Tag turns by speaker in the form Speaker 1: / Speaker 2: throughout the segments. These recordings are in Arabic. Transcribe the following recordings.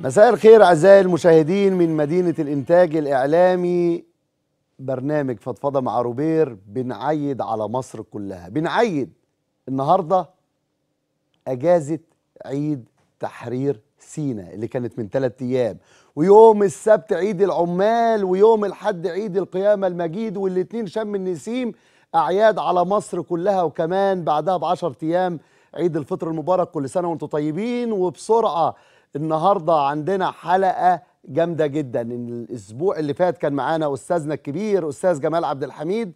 Speaker 1: مساء الخير اعزائي المشاهدين من مدينه الانتاج الاعلامي برنامج فضفضه مع روبير بنعيد على مصر كلها بنعيد النهارده اجازه عيد تحرير سينا اللي كانت من ثلاث ايام ويوم السبت عيد العمال ويوم الحد عيد القيامه المجيد والاثنين شم النسيم اعياد على مصر كلها وكمان بعدها ب 10 ايام عيد الفطر المبارك كل سنه وانتم طيبين وبسرعه النهارده عندنا حلقه جامده جدا الاسبوع اللي فات كان معانا استاذنا الكبير استاذ جمال عبد الحميد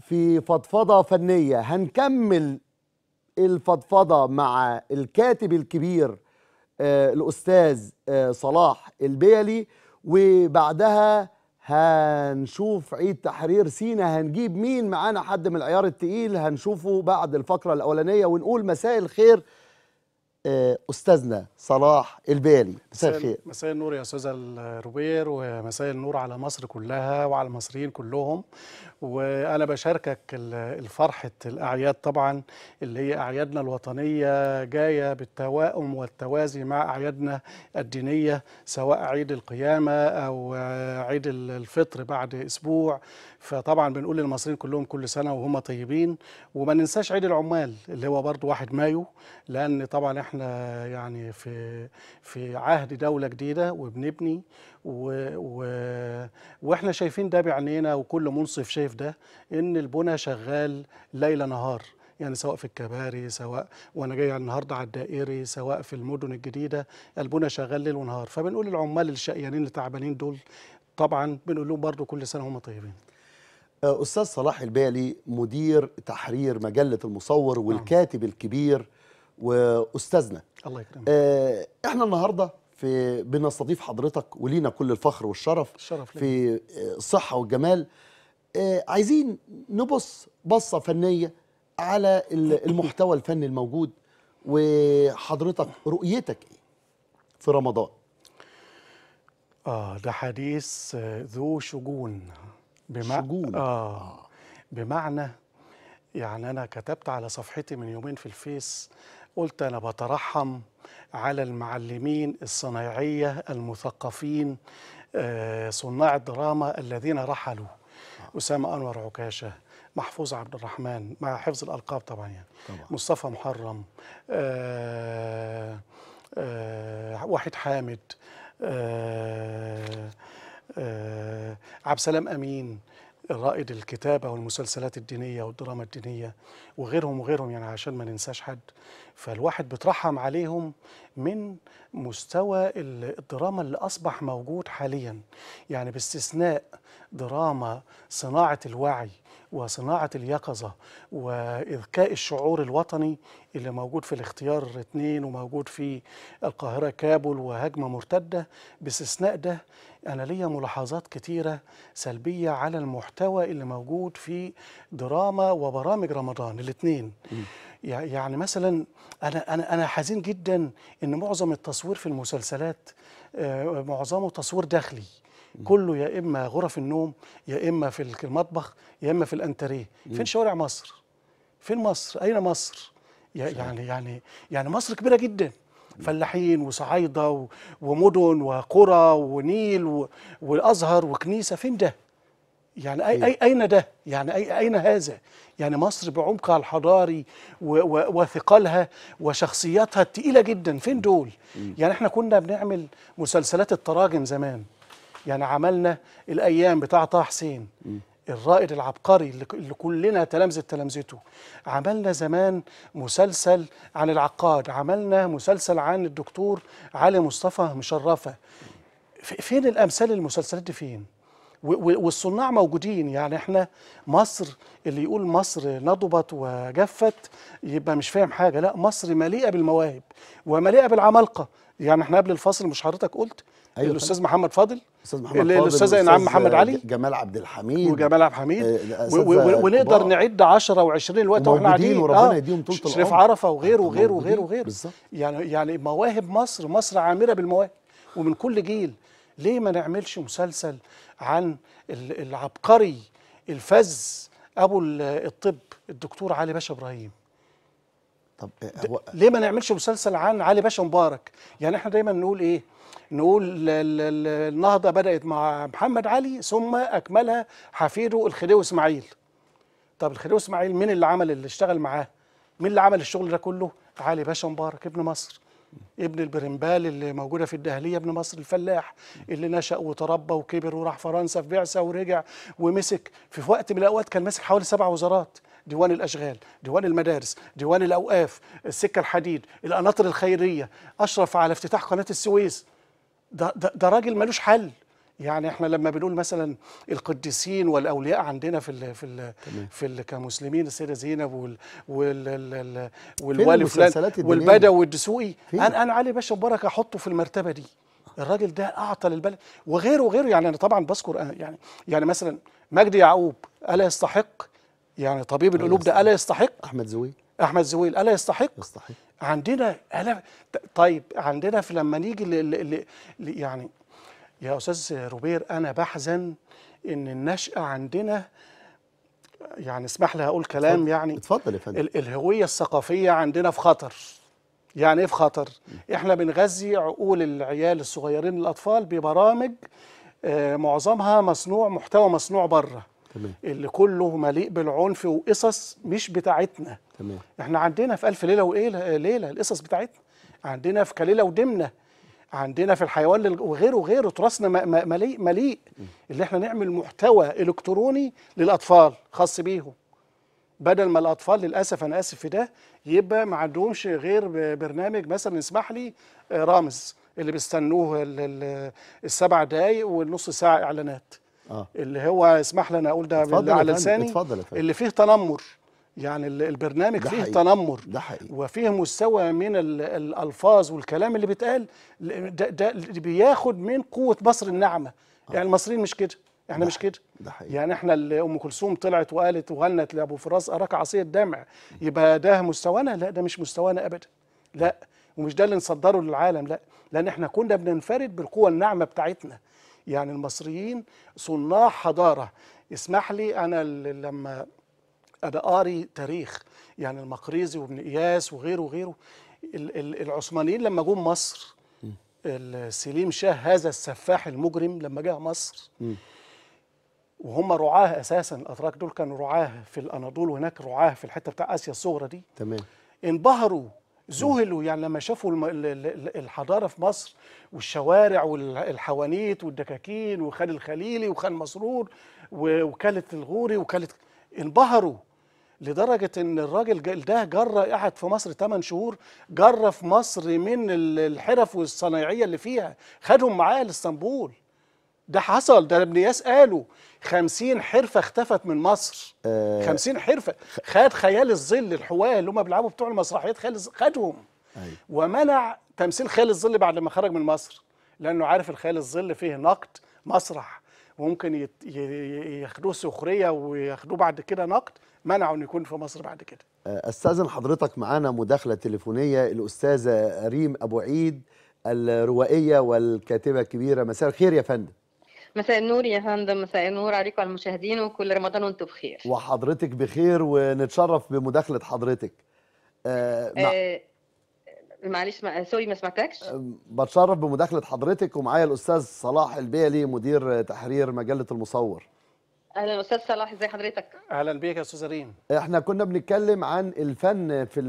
Speaker 1: في فضفضه فنيه هنكمل الفضفضه مع الكاتب الكبير آه، الاستاذ آه، صلاح البيلي وبعدها هنشوف عيد تحرير سينا هنجيب مين معانا حد من العيار التقيل هنشوفه بعد الفقره الاولانيه ونقول مساء الخير آه، استاذنا صلاح البالي مساء الخير مساء النور
Speaker 2: يا استاذ روبير ومساء النور على مصر كلها وعلى المصريين كلهم وانا بشاركك الفرحه الاعياد طبعا اللي هي اعيادنا الوطنيه جايه بالتوائم والتوازي مع اعيادنا الدينيه سواء عيد القيامه او عيد الفطر بعد اسبوع فطبعا بنقول للمصريين كلهم كل سنه وهم طيبين وما ننساش عيد العمال اللي هو برضه 1 مايو لان طبعا احنا يعني في في عهد دوله جديده وبنبني و و واحنا شايفين ده بعينينا وكل منصف شايف ده ان البنى شغال ليل نهار يعني سواء في الكباري سواء وانا جاي النهارده على الدائري سواء في المدن الجديده البنى شغال ليل ونهار فبنقول للعمال الشقيانين اللي تعبانين دول طبعا بنقول لهم برضو كل سنه هم طيبين
Speaker 1: آه، استاذ صلاح البالي مدير تحرير مجله المصور نعم. والكاتب الكبير واستاذنا الله يكرمك آه، احنا النهارده في بنستضيف حضرتك ولينا كل الفخر والشرف الشرف في آه، الصحه والجمال عايزين نبص بصه فنيه على المحتوى الفني الموجود وحضرتك رؤيتك ايه في رمضان اه ده حديث ذو شجون بمع... شجون آه
Speaker 2: بمعنى يعني أنا كتبت على صفحتي من يومين في الفيس قلت أنا بترحم على المعلمين الصنايعية المثقفين آه، صناع الدراما الذين رحلوا آه. أسامة أنور عكاشة محفوظ عبد الرحمن مع حفظ الألقاب طبعا يعني طبعا. مصطفى محرم آه آه وحيد حامد آه آه، عبد السلام امين رائد الكتابة والمسلسلات الدينية والدراما الدينية وغيرهم وغيرهم يعني عشان ما ننساش حد فالواحد بترحم عليهم من مستوى الدراما اللي أصبح موجود حاليا يعني باستثناء دراما صناعة الوعي وصناعة اليقظة وإذكاء الشعور الوطني اللي موجود في الاختيار اثنين وموجود في القاهرة كابول وهجمة مرتدة باستثناء ده أنا ليا ملاحظات كتيرة سلبية على المحتوى اللي موجود في دراما وبرامج رمضان الاثنين يعني مثلا أنا أنا أنا حزين جدا إن معظم التصوير في المسلسلات آه، معظمه تصوير داخلي كله يا إما غرف النوم يا إما في المطبخ يا إما في الأنتريه فين شوارع مصر؟ فين مصر؟ أين مصر؟ يعني يعني يعني مصر كبيرة جدا فلاحين وصعايده ومدن وقرى ونيل والازهر وكنيسه فين ده؟ يعني أي أي أين ده؟ يعني أي أين هذا؟ يعني مصر بعمقها الحضاري وثقلها وشخصياتها التقيلة جدا فين دول؟ يعني احنا كنا بنعمل مسلسلات التراجم زمان يعني عملنا الأيام بتاع طه حسين الرائد العبقري اللي كلنا تلامذة تلامذته عملنا زمان مسلسل عن العقاد عملنا مسلسل عن الدكتور علي مصطفى مشرفة فين الأمثال المسلسلات دي فين؟ والصناع موجودين يعني احنا مصر اللي يقول مصر نضبت وجفت يبقى مش فاهم حاجه لا مصر مليئه بالمواهب ومليئه بالعمالقه يعني احنا قبل الفاصل مش حضرتك قلت أيوة الاستاذ محمد فاضل الاستاذ محمد فاضل الاستاذ انعام محمد علي
Speaker 1: جمال عبد الحميد وجمال عبد الحميد آه،
Speaker 2: ونقدر نعد 10 و20 الوقت واحنا قاعدين وربنا آه. يديهم طول العمر شريف عرفه وغيره وغيره وغيره وغيره بالظبط يعني يعني مواهب مصر مصر عامره بالمواهب ومن كل جيل ليه ما نعملش مسلسل عن العبقري الفز ابو الطب الدكتور علي باشا ابراهيم طب ليه ما نعملش مسلسل عن علي باشا مبارك يعني احنا دايما نقول ايه نقول النهضه بدات مع محمد علي ثم اكملها حفيده الخديوي اسماعيل طب الخديوي اسماعيل مين اللي عمل اللي اشتغل معاه مين اللي عمل الشغل ده كله علي باشا مبارك ابن مصر ابن البرمبال اللي موجودة في الدهلية ابن مصر الفلاح اللي نشأ وتربى وكبر وراح فرنسا في بعثة ورجع ومسك في وقت من الأوقات كان ماسك حوالي سبع وزارات ديوان الأشغال ديوان المدارس ديوان الأوقاف السكة الحديد القناطر الخيرية أشرف على افتتاح قناة السويس ده, ده, راجل ملوش حل يعني احنا لما بنقول مثلا القديسين والاولياء عندنا في الـ في الـ في الـ كمسلمين السيده زينب وال وال والوالي فلان والبدوي والدسوقي انا انا علي باشا مبارك احطه في المرتبه دي الراجل ده اعطى للبلد وغيره وغيره يعني انا طبعا بذكر يعني يعني مثلا مجدي يعقوب الا يستحق يعني طبيب القلوب ده الا يستحق احمد زويل احمد زويل الا يستحق يستحق عندنا ألاف طيب عندنا في لما نيجي ل... ل... ل... يعني يا استاذ روبير انا بحزن ان النشأة عندنا يعني اسمح لي اقول كلام اتفضل. يعني
Speaker 1: اتفضل يا فندم
Speaker 2: الهوية الثقافية عندنا في خطر يعني ايه في خطر؟ احنا بنغذي عقول العيال الصغيرين الاطفال ببرامج آه، معظمها مصنوع محتوى مصنوع بره تمام. اللي كله مليء بالعنف وقصص مش بتاعتنا تمام. احنا عندنا في ألف ليلة وليلة ليلة القصص بتاعتنا عندنا في كليلة ودمنة عندنا في الحيوان وغيره وغيره تراثنا مليء مليء اللي احنا نعمل محتوى الكتروني للاطفال خاص بيهم بدل ما الاطفال للاسف انا اسف في ده يبقى ما عندهمش غير برنامج مثلا اسمح لي آه، رامز اللي بيستنوه السبع دقايق والنص ساعه اعلانات آه. اللي هو اسمح لي انا اقول ده على لساني اللي فيه تنمر يعني البرنامج فيه حقيقي. تنمر ده حقيقي. وفيه مستوى من الالفاظ والكلام اللي بيتقال ده, ده بياخد من قوه مصر الناعمه آه. يعني المصريين مش كده احنا مش كده يعني احنا ام كلثوم طلعت وقالت وغنت لابو فراس اراك عصي الدمع يبقى ده مستوانا لا ده مش مستوانا ابدا لا ومش ده اللي نصدره للعالم لا لان احنا كنا بننفرد بالقوه الناعمه بتاعتنا يعني المصريين صناع حضارة اسمح لي أنا لما أنا قاري تاريخ يعني المقريزي وابن إياس وغيره وغيره العثمانيين لما جم مصر سليم شاه هذا السفاح المجرم لما جاء مصر وهم رعاه اساسا الاتراك دول كانوا رعاه في الاناضول وهناك رعاه في الحته بتاع اسيا الصغرى دي تمام انبهروا ذهلوا يعني لما شافوا الحضاره في مصر والشوارع والحوانيت والدكاكين وخان الخليلي وخان مسرور وكاله الغوري وكاله انبهروا لدرجة إن الراجل ده جرة قعد في مصر 8 شهور جرة في مصر من الحرف والصنايعية اللي فيها خدهم معاه لاسطنبول ده حصل ده ابن ياس قاله 50 حرفه اختفت من مصر
Speaker 1: آه، خمسين
Speaker 2: 50 حرفه خد خيال الظل الحواه اللي هم بيلعبوا بتوع المسرحيات خالص خدهم أيوة. ومنع تمثيل خيال الظل بعد ما خرج من مصر لانه عارف الخيال الظل فيه نقد مسرح وممكن ياخدوه سخريه وياخدوه بعد كده نقد منعوا انه يكون في مصر بعد كده
Speaker 1: آه، استاذن حضرتك معانا مداخله تليفونيه الاستاذه ريم ابو عيد الروائيه والكاتبه الكبيره مساء الخير يا فندم
Speaker 3: مساء النور يا فندم مساء النور عليكم وعلى المشاهدين وكل رمضان وانتم بخير
Speaker 1: وحضرتك بخير ونتشرف بمداخله حضرتك آه, آه، مع...
Speaker 3: آه معلش ما... سوري ما سمعتكش
Speaker 1: آه بتشرف بمداخله حضرتك ومعايا الاستاذ صلاح البيلي مدير تحرير مجله المصور
Speaker 3: اهلا استاذ صلاح ازي حضرتك
Speaker 2: اهلا بيك يا استاذ ريم
Speaker 1: احنا كنا بنتكلم عن الفن في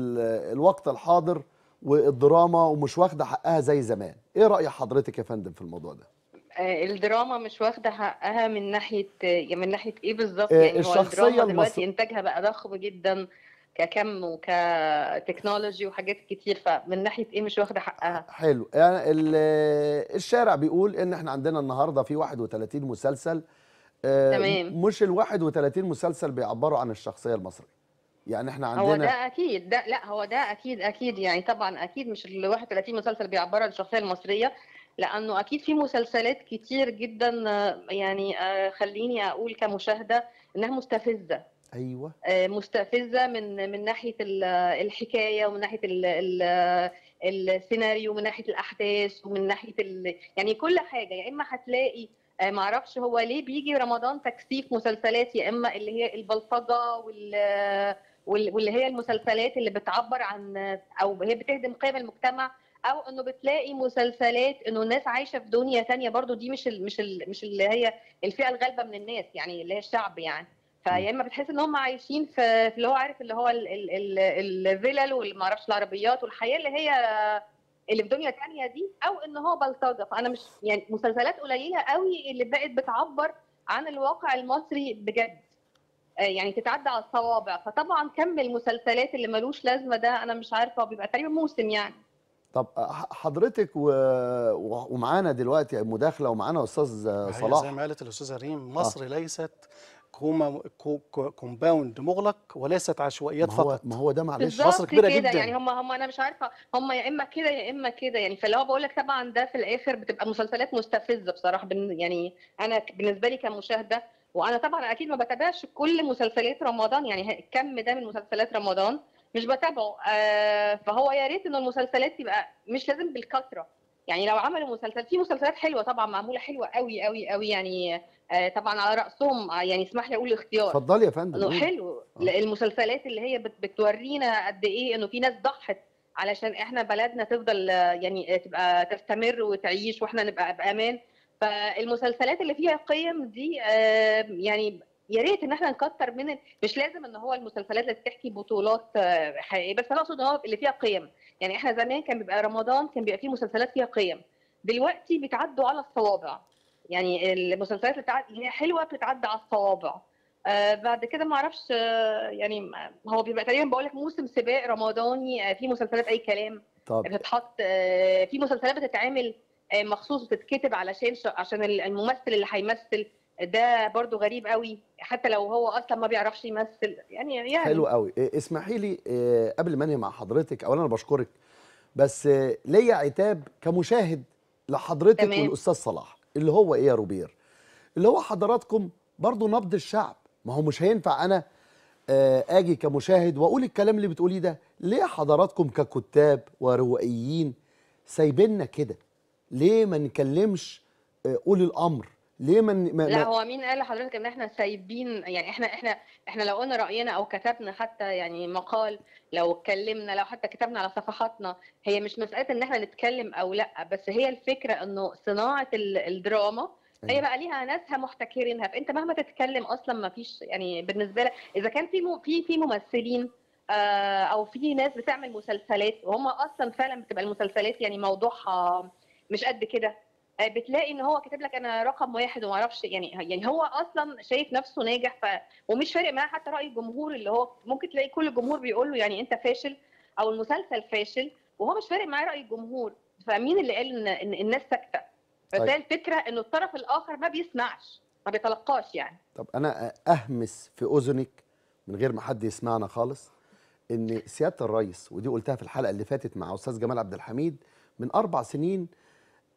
Speaker 1: الوقت الحاضر والدراما ومش واخده حقها زي زمان ايه راي حضرتك يا فندم في الموضوع ده
Speaker 3: آه، الدراما مش واخده حقها من ناحيه آه، من ناحيه ايه بالظبط آه، يعني الشخصيه هو الدراما دلوقتي انتاجها بقى ضخم جدا ككم وكتكنولوجي وحاجات كتير فمن ناحيه ايه مش واخده حقها
Speaker 1: حلو يعني الشارع بيقول ان احنا عندنا النهارده في 31 مسلسل تمام مش ال 31 مسلسل بيعبروا عن الشخصيه المصريه يعني احنا عندنا هو ده
Speaker 3: اكيد ده لا هو ده اكيد اكيد يعني طبعا اكيد مش ال 31 مسلسل بيعبروا عن الشخصيه المصريه لانه اكيد في مسلسلات كتير جدا يعني آه، خليني اقول كمشاهده انها مستفزه ايوه آه، مستفزه من من ناحيه الحكايه ومن ناحيه السيناريو من ناحيه الاحداث ومن ناحيه يعني كل حاجه يا يعني اما هتلاقي آه، معرفش هو ليه بيجي رمضان تكثيف مسلسلات يا اما اللي هي البلطجه وال واللي هي المسلسلات اللي بتعبر عن او هي بتهدم قيم المجتمع او انه بتلاقي مسلسلات انه الناس عايشه في دنيا ثانيه برضو دي مش الـ مش الـ مش اللي هي الفئه الغالبه من الناس يعني اللي هي الشعب يعني فيا اما بتحس ان هم عايشين في اللي هو عارف اللي هو الفلل وما اعرفش العربيات والحياه اللي هي اللي في دنيا ثانيه دي او ان هو بلطجه فانا مش يعني مسلسلات قليله قوي اللي بقت بتعبر عن الواقع المصري بجد آه، يعني تتعدى على الصوابع فطبعا كم المسلسلات اللي ملوش لازمه ده انا مش عارفه بيبقى تقريبا موسم يعني
Speaker 1: طب أه، حضرتك و... ومعانا دلوقتي مداخله ومعانا استاذ
Speaker 3: صلاح زي
Speaker 2: ما قالت الاستاذه ريم آه. مصر آه. ليست كوما كومباوند مغلق وليست عشوائيات فقط ما هو ده معلش مصر كبيره جدا يعني
Speaker 3: هم هم انا مش عارفه هم يا اما كده يا اما كده يعني فاللي هو بقول لك طبعا ده في الاخر بتبقى مسلسلات مستفزه بصراحه يعني انا بالنسبه لي كمشاهده وانا طبعا اكيد ما بتابعش كل مسلسلات رمضان يعني الكم ده من مسلسلات رمضان مش بتابعه آه فهو يا ريت انه المسلسلات تبقى مش لازم بالكثره يعني لو عملوا مسلسل في مسلسلات حلوه طبعا معموله حلوه قوي قوي قوي يعني آه طبعا على راسهم آه، يعني اسمح لي اقول اختيار اتفضلي يا فندم انه حلو آه. المسلسلات اللي هي بتورينا قد ايه انه في ناس ضحت علشان احنا بلدنا تفضل آه، يعني آه، تبقى تستمر وتعيش واحنا نبقى بامان فالمسلسلات اللي فيها قيم دي يعني يا ريت ان احنا نكتر من ال... مش لازم ان هو المسلسلات اللي بتحكي بطولات آه، حقيقيه بس انا اقصد ان هو اللي فيها قيم يعني احنا زمان كان بيبقى رمضان كان بيبقى فيه مسلسلات فيها قيم دلوقتي بيتعدوا على الصوابع يعني المسلسلات اللي, بتاع... اللي حلوه بتتعدى على الصوابع آه بعد كده ما اعرفش آه يعني هو بيبقى تقريبا بقول لك موسم سباق رمضاني آه في مسلسلات اي كلام طب. بتتحط آه في مسلسلات بتتعمل آه مخصوص بتتكتب علشان عشان الممثل اللي هيمثل ده برضو غريب قوي حتى لو هو اصلا ما بيعرفش يمثل يعني يعني حلو
Speaker 1: قوي إيه، اسمحي لي إيه، قبل ما انهي مع حضرتك اولا انا بشكرك بس ليا عتاب كمشاهد لحضرتك تمام. والاستاذ صلاح اللي هو ايه يا روبير اللي هو حضراتكم برضو نبض الشعب ما هو مش هينفع انا آه، اجي كمشاهد واقول الكلام اللي بتقوليه ده ليه حضراتكم ككتاب وروائيين سايبيننا كده ليه ما نكلمش آه، اولي الامر ليه من ما لا هو
Speaker 3: مين قال لحضرتك ان احنا سايبين يعني احنا احنا احنا لو قلنا راينا او كتبنا حتى يعني مقال لو اتكلمنا لو حتى كتبنا على صفحاتنا هي مش مساله ان احنا نتكلم او لا بس هي الفكره انه صناعه الدراما هي أيوة. بقى ليها ناسها محتكرينها فانت مهما تتكلم اصلا ما فيش يعني بالنسبه لك اذا كان في في في ممثلين آه، او في ناس بتعمل مسلسلات وهم اصلا فعلا بتبقى المسلسلات يعني موضوعها مش قد كده آه، بتلاقي ان هو كاتب لك انا رقم واحد وما اعرفش يعني يعني هو اصلا شايف نفسه ناجح ف ومش فارق معاه حتى راي الجمهور اللي هو ممكن تلاقي كل الجمهور بيقول له يعني انت فاشل او المسلسل فاشل وهو مش فارق معاه راي الجمهور فمين اللي قال ان الناس ساكته بس طيب. الفكره انه الطرف الاخر ما بيسمعش ما بيتلقاش يعني
Speaker 1: طب انا اهمس في اذنك من غير ما حد يسمعنا خالص ان سياده الرئيس ودي قلتها في الحلقه اللي فاتت مع استاذ جمال عبد الحميد من اربع سنين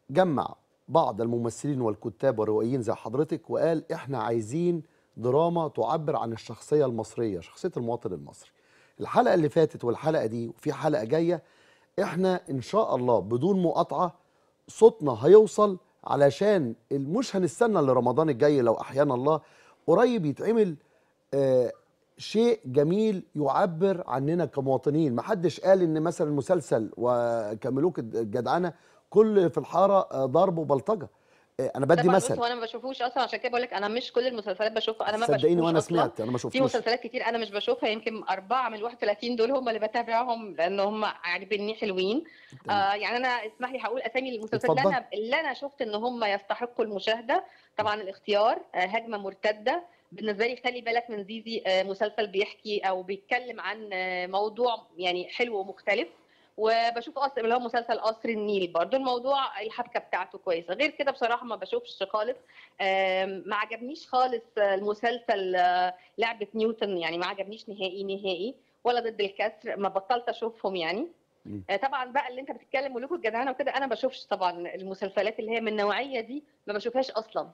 Speaker 1: جمع بعض الممثلين والكتاب والروائيين زي حضرتك وقال احنا عايزين دراما تعبر عن الشخصيه المصريه شخصيه المواطن المصري الحلقه اللي فاتت والحلقه دي وفي حلقه جايه احنا ان شاء الله بدون مقاطعه صوتنا هيوصل علشان مش هنستنى لرمضان الجاي لو احيانا الله قريب يتعمل آه شيء جميل يعبر عننا كمواطنين محدش قال ان مثلا مسلسل وكملوك الجدعنه كل في الحاره آه، ضرب وبلطجه آه، انا بدي مثل انا
Speaker 3: ما بشوفوش اصلا عشان كده بقول لك انا مش كل المسلسلات بشوفها انا ما بشوفش صدقيني وانا سمعت
Speaker 1: انا ما شفتوش في مسلسلات
Speaker 3: كتير انا مش بشوفها يمكن اربعه من ال 31 دول هم اللي بتابعهم لان هم عاجبني حلوين آه يعني انا اسمح لي هقول اسامي المسلسلات اللي انا اللي انا شفت ان هم يستحقوا المشاهده طبعا الاختيار آه هجمه مرتده بالنسبه لي خلي بالك من زيزي آه مسلسل بيحكي او بيتكلم عن آه موضوع يعني حلو ومختلف وبشوف قصر اللي هو مسلسل قصر النيل برضو الموضوع الحبكه بتاعته كويسه غير كده بصراحه ما بشوفش خالص ما عجبنيش خالص المسلسل آه، لعبه نيوتن يعني ما عجبنيش نهائي نهائي ولا ضد الكسر ما بطلت اشوفهم يعني آه، طبعا بقى اللي انت بتتكلم ملوك الجدعنه وكده انا بشوفش طبعا المسلسلات اللي هي من النوعيه دي ما بشوفهاش اصلا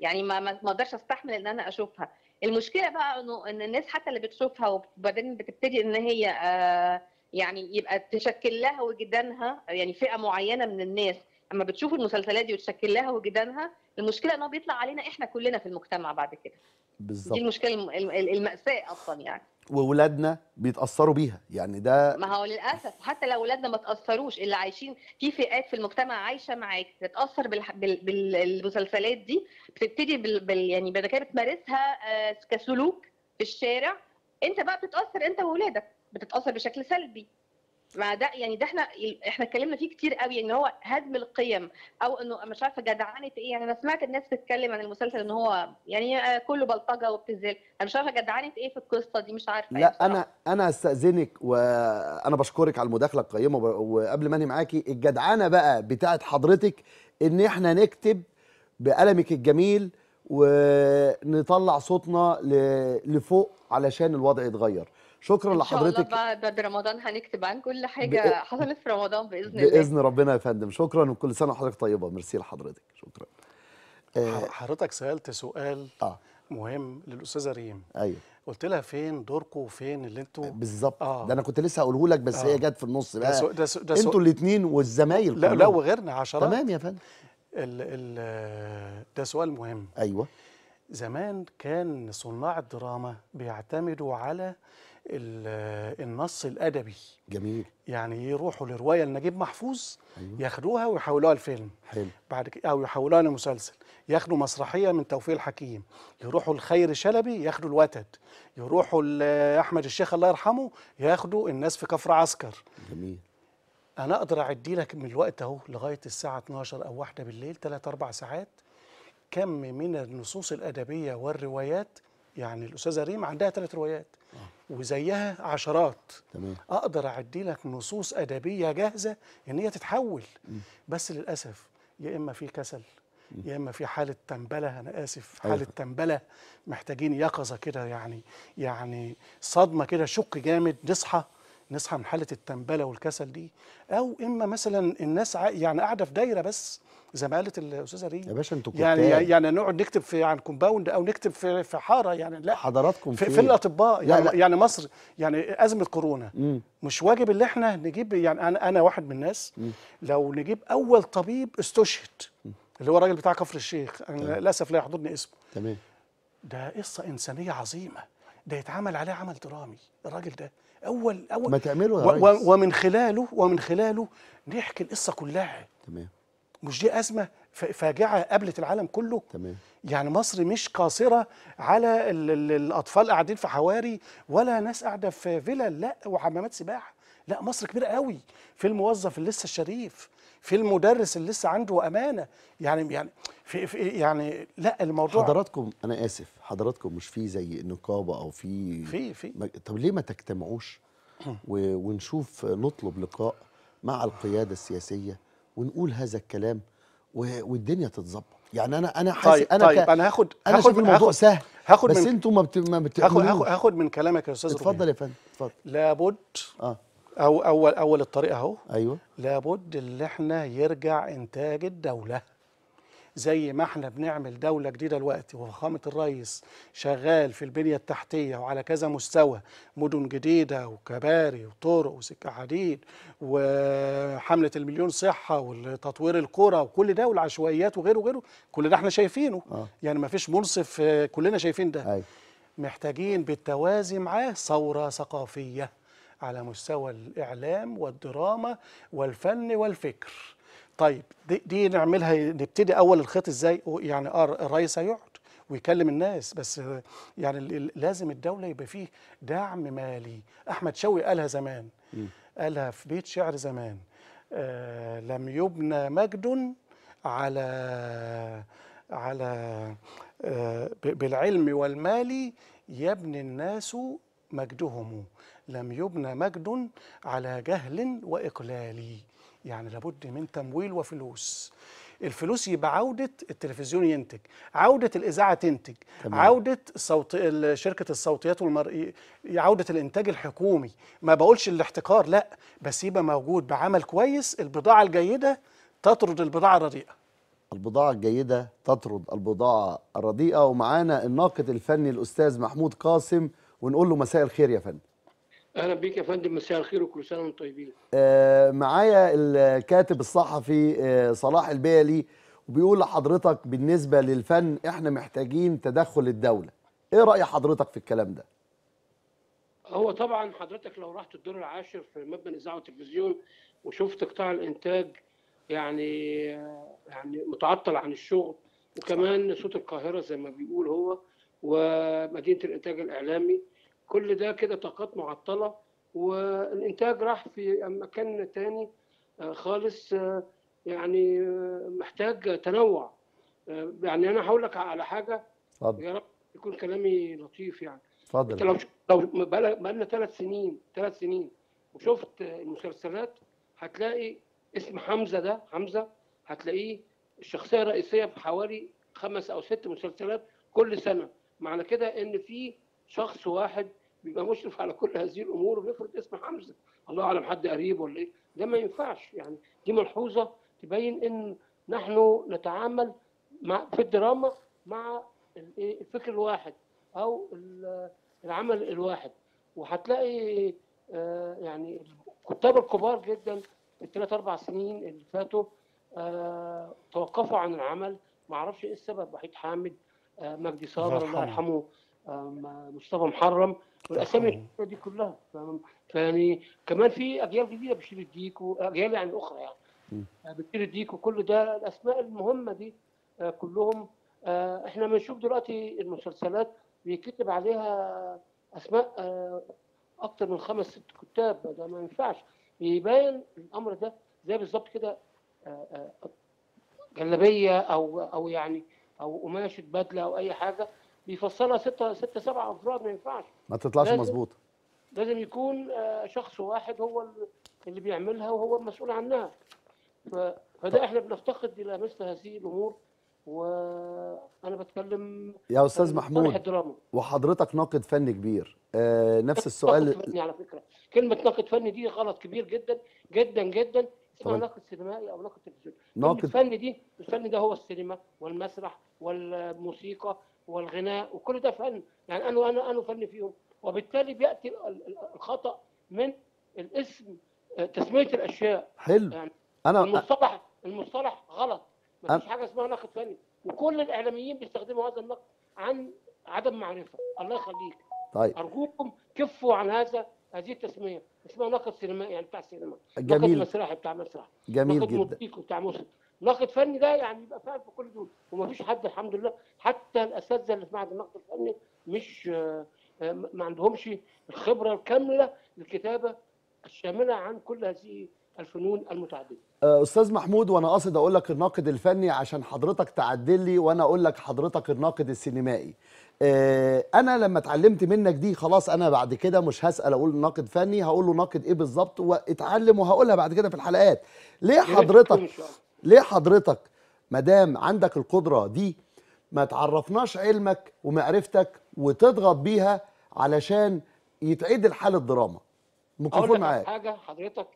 Speaker 3: يعني ما ما اقدرش استحمل ان انا اشوفها المشكله بقى انه ان الناس حتى اللي بتشوفها وبعدين بتبتدي ان هي آه يعني يبقى تشكل لها وجدانها يعني فئه معينه من الناس اما بتشوف المسلسلات دي وتشكل لها وجدانها المشكله ان هو بيطلع علينا احنا كلنا في المجتمع بعد كده بالظبط دي المشكله الماساه اصلا يعني
Speaker 1: واولادنا بيتاثروا بيها يعني ده
Speaker 3: ما هو للاسف حتى لو اولادنا ما تاثروش اللي عايشين في فئات في المجتمع عايشه معاك بتتاثر بالمسلسلات دي بتبتدي بال... يعني بعد كده بتمارسها آه، كسلوك في الشارع انت بقى بتتاثر انت واولادك بتتاثر بشكل سلبي ما ده يعني ده احنا احنا اتكلمنا فيه كتير قوي ان هو هدم القيم او انه مش عارفه جدعنه ايه يعني انا سمعت الناس تتكلم عن المسلسل ان هو يعني كله بلطجه وابتذال انا مش عارفه جدعنه ايه في القصه دي مش عارفه لا يعني
Speaker 1: انا انا استاذنك وانا بشكرك على المداخله القيمه وقبل ما انهي معاكي الجدعنه بقى بتاعه حضرتك ان احنا نكتب بقلمك الجميل ونطلع صوتنا لفوق علشان الوضع يتغير شكرا ان شاء لحضرتك
Speaker 3: الله بعد رمضان هنكتب عن كل حاجه بإ... حصلت في رمضان باذن الله باذن
Speaker 1: ربنا يا فندم شكرا وكل سنه وحضرتك طيبه ميرسي لحضرتك شكرا آه،
Speaker 2: حضرتك سالت سؤال آه. مهم للاستاذه ريم ايوه قلت لها فين دوركم وفين اللي انتوا بالظبط آه. ده انا
Speaker 1: كنت لسه هقوله لك بس آه. هي جت في النص بقى سو... سو... سو... انتوا الاثنين والزمايل لا لا وغيرنا عشرات تمام
Speaker 2: يا فندم ال... ال... ده سؤال مهم ايوه زمان كان صناع الدراما بيعتمدوا على النص الادبي جميل يعني يروحوا لروايه لنجيب محفوظ أيوه. ياخدوها ويحولوها لفيلم حلو بعد كده او يحولوها لمسلسل ياخدوا مسرحيه من توفيق الحكيم يروحوا لخير شلبي ياخدوا الوتد يروحوا لاحمد الشيخ الله يرحمه ياخدوا الناس في كفر عسكر جميل انا اقدر اعدي لك من الوقت اهو لغايه الساعه 12 او 1 بالليل 3 4 ساعات كم من النصوص الادبيه والروايات يعني الاستاذه ريم عندها ثلاث روايات آه. وزيها عشرات تمام. اقدر اعدي لك نصوص ادبيه جاهزه ان هي تتحول م. بس للاسف يا اما في كسل يا اما في حاله تنبله انا اسف أيوة. حاله تنبله محتاجين يقظه كده يعني يعني صدمه كده شق جامد نصحى نصحى من حاله التنبله والكسل دي او اما مثلا الناس يعني قاعده في دايره بس زي ما قالت الاستاذه ريم يا باشا انتوا يعني يعني نقعد نكتب في عن كومباوند او نكتب في في حاره يعني لا
Speaker 1: حضراتكم في, في الاطباء يعني, لا لا. يعني
Speaker 2: مصر يعني ازمه كورونا مم. مش واجب اللي احنا نجيب يعني انا انا واحد من الناس مم. لو نجيب اول طبيب استشهد مم. اللي هو الراجل بتاع كفر الشيخ انا للاسف لا يحضرني اسمه تمام ده قصه انسانيه عظيمه ده يتعمل عليه عمل درامي الراجل ده اول
Speaker 1: اول ما تعمله يا و ريس. ومن
Speaker 2: خلاله ومن خلاله نحكي القصه كلها تمام مش دي ازمه فاجعه قابلت العالم كله تمام يعني مصر مش قاصره على ال ال الاطفال قاعدين في حواري ولا ناس قاعده في فيلل لا وحمامات سباحه لا مصر كبيره قوي في الموظف اللي لسه الشريف في المدرس اللي لسه عنده امانه يعني يعني في, في يعني لا الموضوع
Speaker 1: حضراتكم انا اسف حضراتكم مش في زي نقابه او في في في طب ليه ما تجتمعوش ونشوف نطلب لقاء مع القياده السياسيه ونقول هذا الكلام والدنيا تتظبط يعني انا انا حاسس طيب انا طيب انا هاخد انا هاخد الموضوع سهل هاخد بس انتوا ما بت... هاخد, هاخد, هاخد
Speaker 2: من كلامك يا استاذ
Speaker 1: اتفضل يا فندم اتفضل لابد اه
Speaker 2: او اول اول الطريق اهو ايوه لابد ان احنا يرجع انتاج الدوله زي ما احنا بنعمل دولة جديدة الوقت وفخامة الرئيس شغال في البنية التحتية وعلى كذا مستوى مدن جديدة وكباري وطرق وسكة حديد وحملة المليون صحة وتطوير القرى وكل ده والعشوائيات وغيره وغيره كل ده احنا شايفينه آه. يعني ما فيش منصف آه، كلنا شايفين ده أي. محتاجين بالتوازي معاه ثورة ثقافية على مستوى الإعلام والدراما والفن والفكر طيب دي, دي نعملها نبتدي اول الخيط ازاي يعني اه الرئيس هيقعد ويكلم الناس بس يعني لازم الدوله يبقى فيه دعم مالي احمد شوقي قالها زمان قالها في بيت شعر زمان آه لم يبنى مجد على على آه بالعلم والمال يبني الناس مجدهم لم يبنى مجد على جهل واقلال يعني لابد من تمويل وفلوس الفلوس يبقى عودة التلفزيون ينتج عودة الإذاعة تنتج تمام. عودة صوت شركة الصوتيات والمرئي عودة الإنتاج الحكومي ما بقولش الاحتكار لا بس يبقى موجود بعمل كويس البضاعة الجيدة تطرد البضاعة الرديئة
Speaker 1: البضاعة الجيدة تطرد البضاعة الرديئة ومعانا الناقد الفني الأستاذ محمود قاسم ونقول له مساء الخير يا فندم
Speaker 4: اهلا بيك يا فندم مساء الخير وكل سنه وانتم طيبين
Speaker 1: آه معايا الكاتب الصحفي آه صلاح البيلي وبيقول لحضرتك بالنسبه للفن احنا محتاجين تدخل الدوله ايه راي حضرتك في الكلام ده
Speaker 4: هو طبعا حضرتك لو رحت الدور العاشر في مبنى الاذاعه والتلفزيون وشفت قطاع الانتاج يعني آه، يعني متعطل عن الشغل وكمان صوت القاهره زي ما بيقول هو ومدينه الانتاج الاعلامي كل ده كده طاقات معطله والانتاج راح في مكان تاني آه، خالص آه، يعني آه، محتاج تنوع يعني انا هقول لك على حاجه فضل. يا رب يكون كلامي لطيف يعني اتفضل لو لو بقى لنا ثلاث سنين ثلاث سنين وشفت المسلسلات هتلاقي اسم حمزه ده حمزه هتلاقيه الشخصيه الرئيسيه في حوالي خمس او ست مسلسلات كل سنه معنى كده ان في شخص واحد بيبقى مشرف على كل هذه الامور وبيفرض اسم حمزه الله اعلم حد قريب ولا ايه ده ما ينفعش يعني دي ملحوظه تبين ان نحن نتعامل مع في الدراما مع إيه، الفكر الواحد او العمل الواحد وهتلاقي آه، يعني الكتاب الكبار جدا الثلاث اربع سنين اللي فاتوا آه، توقفوا عن العمل ما اعرفش ايه السبب وحيد حامد آه، مجدي صابر الله يرحمه مصطفى محرم والاسامي دي كلها فيعني كمان في اجيال جديده بشير الديك واجيال يعني اخرى يعني آه، بشير الديك وكل ده الاسماء المهمه دي آه، كلهم آه، احنا بنشوف دلوقتي المسلسلات بيكتب عليها اسماء اكتر من خمس ست كتاب ده ما ينفعش يبان الامر ده زي بالظبط كده جلابيه او او يعني او قماشه بدله او اي حاجه بيفصلها ستة ستة سبعة أفراد ما ينفعش
Speaker 1: ما تطلعش مظبوطة
Speaker 4: لازم يكون آه، شخص واحد هو اللي بيعملها وهو المسؤول عنها فده طب. احنا بنفتقد الى مثل هذه الامور وانا بتكلم يا استاذ محمود
Speaker 1: وحضرتك ناقد فني كبير آه نفس السؤال ناقد
Speaker 4: فني على فكره كلمه ناقد فني دي غلط كبير جدا جدا جدا اسمها ناقد سينمائي او ناقد تلفزيوني ناقد فني دي الفن ده هو السينما والمسرح والموسيقى والغناء وكل ده فن يعني انا انا انا فن فيهم وبالتالي بياتي الخطا من الاسم آه، تسميه الاشياء
Speaker 1: حلو يعني انا المصطلح
Speaker 4: المصطلح غلط ما فيش حاجه اسمها نقد فني وكل الاعلاميين بيستخدموا هذا النقد عن عدم معرفه الله يخليك طيب ارجوكم كفوا عن هذا هذه التسميه اسمها نقد سينمائي يعني بتاع سينما
Speaker 1: جميل نقد مسرحي
Speaker 4: بتاع مسرح جميل نقد موسيقي بتاع موسيقى نقد فني ده يعني يبقى فاهم في كل دول ومفيش حد الحمد لله حتى الاساتذه اللي في معهد النقد الفني مش آه، آه، ما عندهمش الخبره الكامله للكتابه الشامله عن كل هذه الفنون المتعدده.
Speaker 1: آه، استاذ محمود وانا قاصد اقول لك الناقد الفني عشان حضرتك تعدل لي وانا اقول لك حضرتك الناقد السينمائي. آه، انا لما اتعلمت منك دي خلاص انا بعد كده مش هسال اقول ناقد فني هقول له ناقد ايه بالظبط واتعلم وهقولها بعد كده في الحلقات ليه حضرتك ليه حضرتك ما دام عندك القدره دي ما تعرفناش علمك ومعرفتك وتضغط بيها علشان يتعدل الحال الدراما متفقين معاك
Speaker 4: حاجه حضرتك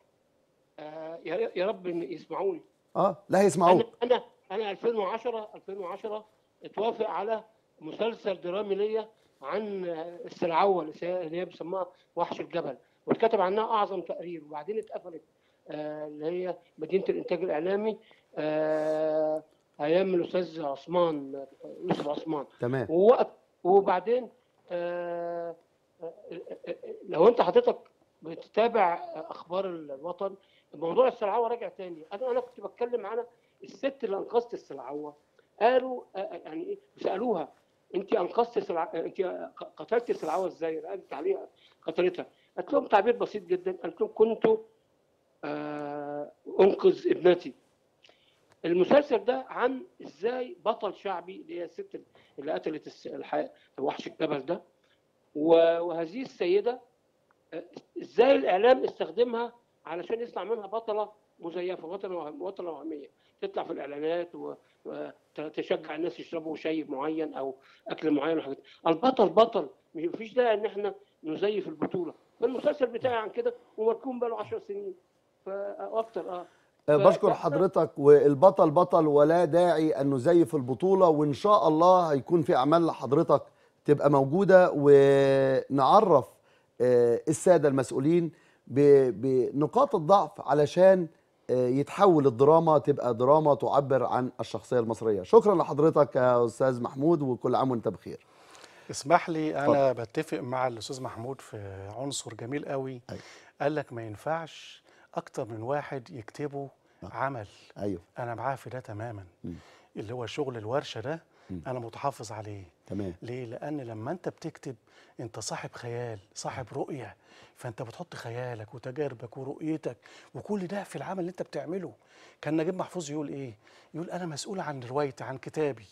Speaker 4: آه يا رب يسمعوني
Speaker 1: اه لا هيسمعوك
Speaker 4: انا انا 2010 2010 اتوافق على مسلسل درامي ليا عن السلعوه اللي هي بيسموها وحش الجبل واتكتب عنها اعظم تقرير وبعدين اتقفلت آه، اللي هي مدينه الانتاج الاعلامي آه، ايام الاستاذ عثمان يوسف عثمان
Speaker 1: تمام ووقت
Speaker 4: وبعدين آه، لو انت حضرتك بتتابع اخبار الوطن موضوع السلعوه راجع تاني انا انا كنت بتكلم على الست اللي انقذت السلعوه قالوا يعني سالوها انت انقذت سلع... انت قتلت سلعوه ازاي؟ ردت عليها قتلتها قالت لهم تعبير بسيط جدا قالت لهم كنت آه انقذ ابنتي المسلسل ده عن ازاي بطل شعبي اللي هي الست اللي قتلت الح... وحش الجبل ده وهذه السيده آه، ازاي الاعلام استخدمها علشان يصنع منها بطله مزيفه بطله بطله وهميه تطلع في الاعلانات و... تشجع الناس يشربوا شاي معين او اكل معين وحاجات البطل بطل مفيش داعي ان احنا نزيف البطوله فالمسلسل بتاعي عن كده ومركون بقاله 10 سنين فاكتر
Speaker 1: اه, آه، بشكر حضرتك والبطل بطل ولا داعي ان نزيف البطوله وان شاء الله هيكون في اعمال لحضرتك تبقى موجوده ونعرف آه، الساده المسؤولين بنقاط الضعف علشان يتحول الدراما تبقى دراما تعبر عن الشخصيه المصريه شكرا لحضرتك يا استاذ محمود وكل عام وانت بخير
Speaker 2: اسمح لي انا طب. بتفق مع الاستاذ محمود في عنصر جميل قوي أيوه. قال لك ما ينفعش اكتر من واحد يكتبه آه. عمل ايوه انا معاه في ده تماما م. اللي هو شغل الورشه ده انا متحفظ عليه تمام ليه لان لما انت بتكتب انت صاحب خيال صاحب رؤيه فانت بتحط خيالك وتجاربك ورؤيتك وكل ده في العمل اللي انت بتعمله كان نجيب محفوظ يقول ايه يقول انا مسؤول عن روايتي عن كتابي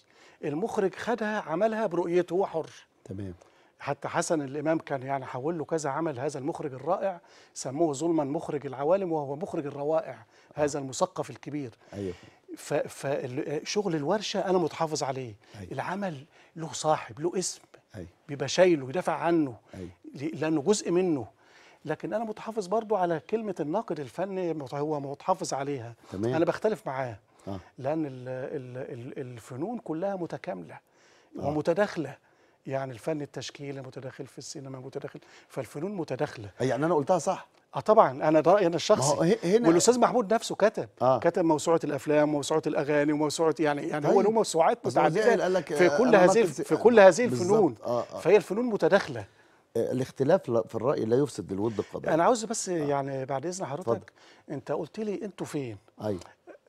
Speaker 2: المخرج خدها عملها برؤيته هو حر تمام حتى حسن الامام كان يعني حول له كذا عمل هذا المخرج الرائع سموه ظلما مخرج العوالم وهو مخرج الروائع آه. هذا المثقف الكبير ايوه فشغل الورشه انا متحافظ عليه أي. العمل له صاحب له اسم بيبقى شايله يدافع عنه أي. لانه جزء منه لكن انا متحافظ برضو على كلمه الناقد الفني هو متحافظ عليها تمام. انا بختلف معاه آه. لان الـ الـ الفنون كلها متكامله آه. ومتداخله يعني الفن التشكيلي متداخل في السينما متداخل فالفنون متداخله يعني انا قلتها صح اه طبعا انا رايي انا الشخصي هنا والاستاذ محمود نفسه كتب آه. كتب موسوعه الافلام وموسوعه الاغاني وموسوعه يعني يعني هو طيب. له موسوعات متعدده آه، في كل هذه في كل هذه الفنون آه آه. فهي الفنون متداخله آه، الاختلاف
Speaker 1: في الراي لا يفسد للود القضاء انا عاوز
Speaker 2: بس آه. يعني بعد اذن حضرتك انت قلت لي انتوا فين ايوه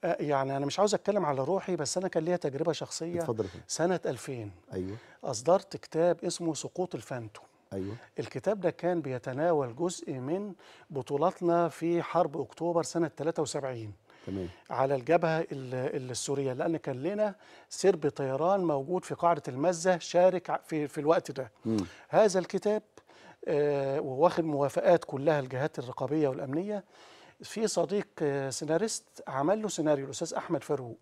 Speaker 2: آه، يعني انا مش عاوز اتكلم على روحي بس انا كان ليا تجربه شخصيه سنه 2000 ايوه اصدرت كتاب اسمه سقوط الفانتوم أيوة. الكتاب ده كان بيتناول جزء من بطولاتنا في حرب أكتوبر سنة 73 تمام. على الجبهة السورية لأن كان لنا سرب طيران موجود في قاعدة المزة شارك في, في الوقت ده مم. هذا الكتاب آه وواخد موافقات كلها الجهات الرقابية والأمنية في صديق آه، سيناريست عمل له سيناريو الاستاذ احمد فاروق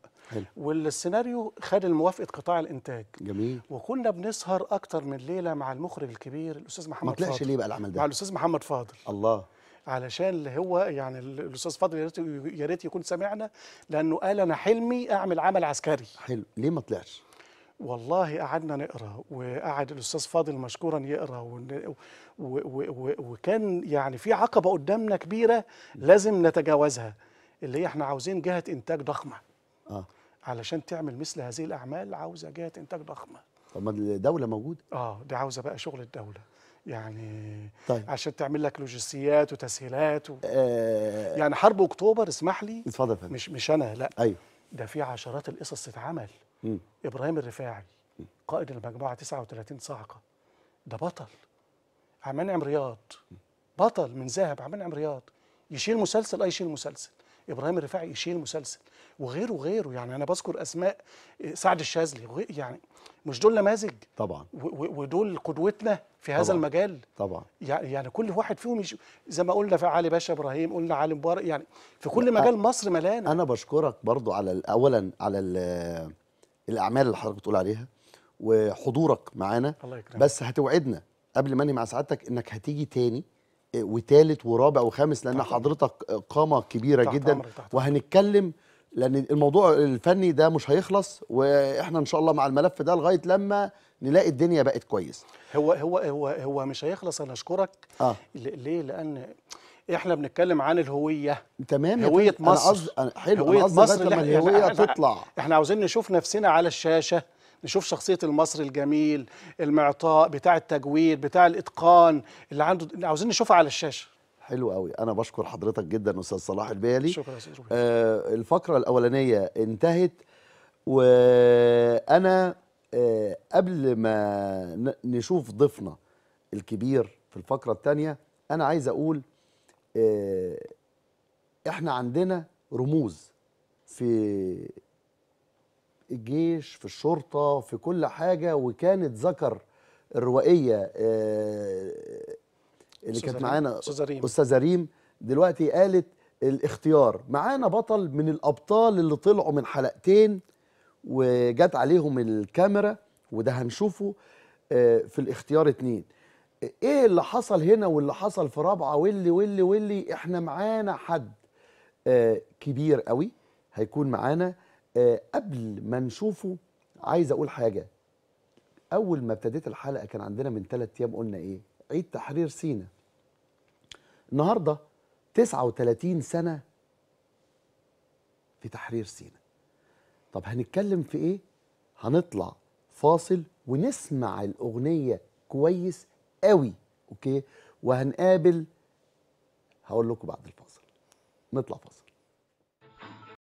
Speaker 2: والسيناريو خد الموافقه قطاع الانتاج جميل وكنا بنسهر اكتر من ليله مع المخرج الكبير الاستاذ محمد فاضل ما طلعش ليه بقى العمل ده مع الاستاذ محمد فاضل الله علشان اللي هو يعني الاستاذ فاضل يا ريت يكون سمعنا لانه قال انا حلمي اعمل عمل عسكري حلو ليه ما طلعش والله قعدنا نقرا وقعد الاستاذ فاضل مشكورا يقرا و... وكان يعني في عقبه قدامنا كبيره لازم نتجاوزها اللي هي احنا عاوزين جهه انتاج ضخمه اه علشان تعمل مثل هذه الاعمال عاوزه جهه انتاج ضخمه
Speaker 1: طب ما الدوله موجوده
Speaker 2: اه دي عاوزه بقى شغل الدوله يعني طيب. عشان تعمل لك لوجستيات وتسهيلات و... آه يعني حرب اكتوبر اسمح لي اتفضل مش مش انا لا ايوه ده في عشرات القصص تتعمل م. ابراهيم الرفاعي م. قائد المجموعه 39 صاعقه ده بطل عمان رياض بطل من ذهب عمان رياض يشيل مسلسل اي آه، يشيل مسلسل ابراهيم الرفاعي يشيل مسلسل وغيره وغيره يعني انا بذكر اسماء آه، سعد الشاذلي يعني مش دول نماذج طبعا ودول قدوتنا في هذا طبعا المجال طبعا يعني كل واحد فيهم يش... زي ما قلنا في علي باشا ابراهيم قلنا علي مبارك يعني في كل مجال
Speaker 1: مصر ملانه انا بشكرك برضو على اولا على الاعمال اللي حضرتك بتقول عليها وحضورك معانا الله يكرمك. بس هتوعدنا قبل ما اني مع سعادتك انك هتيجي تاني آه، وتالت ورابع وخامس لان حضرتك قامه كبيره تحت جدا تحت وهنتكلم لان الموضوع الفني ده مش هيخلص واحنا ان شاء الله مع الملف ده لغايه لما نلاقي الدنيا بقت كويس
Speaker 2: هو هو هو هو مش هيخلص انا اشكرك آه. ليه لان احنا بنتكلم عن الهويه
Speaker 1: تمام هويه أنا مصر أز... أنا حلو هويه أنا مصر لما الهويه تطلع
Speaker 2: احنا عاوزين نشوف نفسنا على الشاشه نشوف شخصية المصري الجميل المعطاء بتاع التجويد بتاع الإتقان
Speaker 1: اللي عنده عاوزين نشوفها على الشاشة حلو قوي انا بشكر حضرتك جدا استاذ صلاح البيلي شكرا شكرا آه الفقره الاولانيه انتهت وانا آه قبل ما نشوف ضيفنا الكبير في الفقره الثانيه انا عايز اقول آه، احنا عندنا رموز في الجيش في الشرطه في كل حاجه وكانت ذكر الروائيه آه، اللي كانت معانا استاذه ريم دلوقتي قالت الاختيار معانا بطل من الابطال اللي طلعوا من حلقتين وجت عليهم الكاميرا وده هنشوفه آه، في الاختيار اتنين ايه اللي حصل هنا واللي حصل في رابعه واللي واللي واللي احنا معانا حد آه كبير قوي هيكون معانا آه قبل ما نشوفه عايز اقول حاجه اول ما ابتديت الحلقه كان عندنا من ثلاث ايام قلنا ايه عيد تحرير سينا النهارده 39 سنه في تحرير سينا طب هنتكلم في ايه هنطلع فاصل ونسمع الاغنيه كويس قوي اوكي وهنقابل هقول لكم بعد الفاصل نطلع فاصل